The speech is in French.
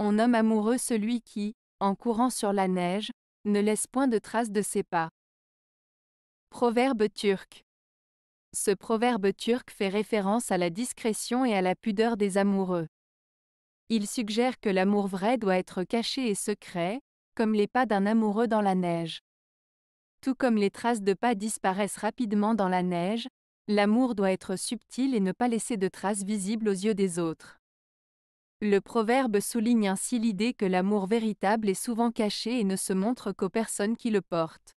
On nomme amoureux celui qui, en courant sur la neige, ne laisse point de traces de ses pas. Proverbe turc. Ce proverbe turc fait référence à la discrétion et à la pudeur des amoureux. Il suggère que l'amour vrai doit être caché et secret, comme les pas d'un amoureux dans la neige. Tout comme les traces de pas disparaissent rapidement dans la neige, l'amour doit être subtil et ne pas laisser de traces visibles aux yeux des autres. Le proverbe souligne ainsi l'idée que l'amour véritable est souvent caché et ne se montre qu'aux personnes qui le portent.